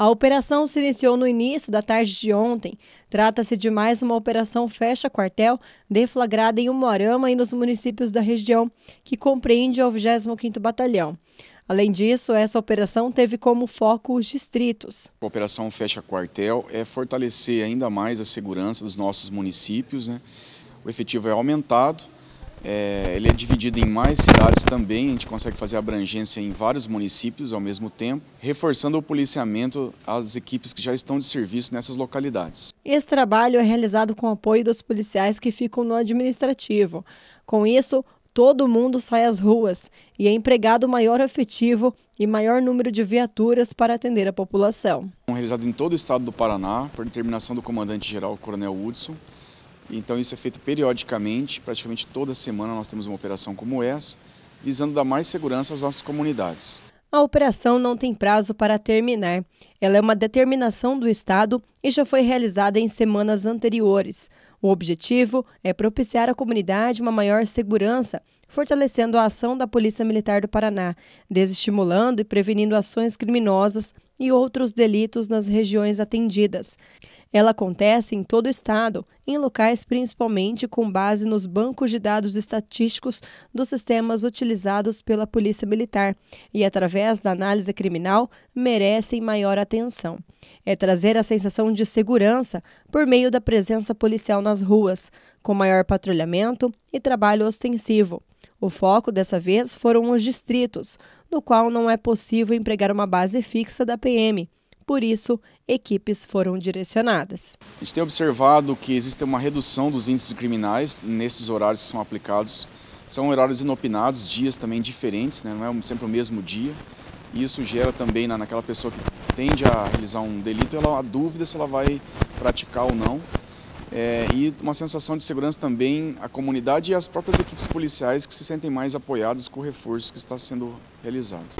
A operação se iniciou no início da tarde de ontem. Trata-se de mais uma operação fecha-quartel deflagrada em Umuarama e nos municípios da região, que compreende o 25º Batalhão. Além disso, essa operação teve como foco os distritos. A operação fecha-quartel é fortalecer ainda mais a segurança dos nossos municípios. Né? O efetivo é aumentado, é, ele é dividido em mais cidades também, a gente consegue fazer abrangência em vários municípios ao mesmo tempo, reforçando o policiamento às equipes que já estão de serviço nessas localidades. Esse trabalho é realizado com o apoio dos policiais que ficam no administrativo. Com isso, todo mundo sai às ruas e é empregado maior efetivo e maior número de viaturas para atender a população. Realizado em todo o estado do Paraná, por determinação do comandante-geral, Coronel Hudson, então isso é feito periodicamente, praticamente toda semana nós temos uma operação como essa, visando dar mais segurança às nossas comunidades. A operação não tem prazo para terminar ela é uma determinação do Estado e já foi realizada em semanas anteriores. O objetivo é propiciar à comunidade uma maior segurança, fortalecendo a ação da Polícia Militar do Paraná, desestimulando e prevenindo ações criminosas e outros delitos nas regiões atendidas. Ela acontece em todo o estado, em locais principalmente com base nos bancos de dados estatísticos dos sistemas utilizados pela Polícia Militar e, através da análise criminal, merecem maior atenção atenção. É trazer a sensação de segurança por meio da presença policial nas ruas, com maior patrulhamento e trabalho ostensivo. O foco dessa vez foram os distritos, no qual não é possível empregar uma base fixa da PM. Por isso, equipes foram direcionadas. A gente tem observado que existe uma redução dos índices criminais nesses horários que são aplicados. São horários inopinados, dias também diferentes, né? não é sempre o mesmo dia. E isso gera também naquela pessoa que tende a realizar um delito, ela a dúvida é se ela vai praticar ou não. É, e uma sensação de segurança também a comunidade e as próprias equipes policiais que se sentem mais apoiadas com o reforço que está sendo realizado.